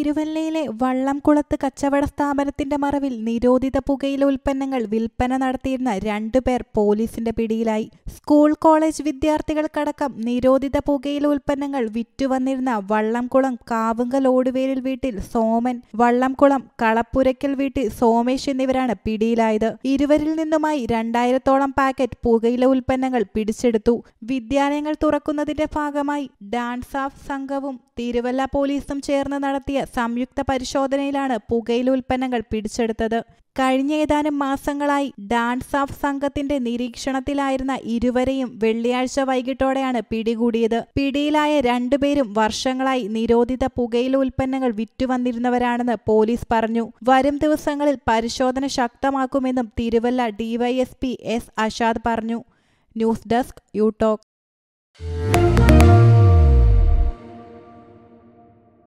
തിരുവല്ലയിലെ വള്ളംകുളത്ത് കച്ചവട സ്ഥാപനത്തിന്റെ മറവിൽ നിരോധിത പുകയില ഉൽപ്പന്നങ്ങൾ വിൽപ്പന നടത്തിയിരുന്ന രണ്ടുപേർ പോലീസിന്റെ പിടിയിലായി സ്കൂൾ കോളേജ് വിദ്യാർത്ഥികൾക്കടക്കം നിരോധിത പുകയില ഉൽപ്പന്നങ്ങൾ വിറ്റുവന്നിരുന്ന വള്ളംകുളം കാവുങ്കൽ ഓടുവേലിൽ വീട്ടിൽ സോമൻ വള്ളംകുളം കളപ്പുരയ്ക്കൽ വീട്ടിൽ സോമേഷ് എന്നിവരാണ് പിടിയിലായത് ഇരുവരിൽ നിന്നുമായി രണ്ടായിരത്തോളം പാക്കറ്റ് പുകയില ഉൽപ്പന്നങ്ങൾ പിടിച്ചെടുത്തു വിദ്യാലയങ്ങൾ തുറക്കുന്നതിന്റെ ഭാഗമായി ഡാൻസ് ഓഫ് സംഘവും തിരുവല്ല പോലീസും ചേർന്ന് നടത്തിയ സംയുക്ത പരിശോധനയിലാണ് പുകയില ഉൽപ്പന്നങ്ങൾ പിടിച്ചെടുത്തത് കഴിഞ്ഞ ഏതാനും മാസങ്ങളായി ഡാൻസ് ഓഫ് സംഘത്തിന്റെ നിരീക്ഷണത്തിലായിരുന്ന ഇരുവരെയും വെള്ളിയാഴ്ച വൈകിട്ടോടെയാണ് പിടികൂടിയത് പിടിയിലായ രണ്ടുപേരും വർഷങ്ങളായി നിരോധിത പുകയില ഉൽപ്പന്നങ്ങൾ വിറ്റുവന്നിരുന്നവരാണെന്ന് പോലീസ് പറഞ്ഞു വരും ദിവസങ്ങളിൽ പരിശോധന ശക്തമാക്കുമെന്നും തിരുവല്ല ഡിവൈഎസ്പി എസ് അഷാദ് പറഞ്ഞു ന്യൂസ് ഡെസ്ക് യൂടോക്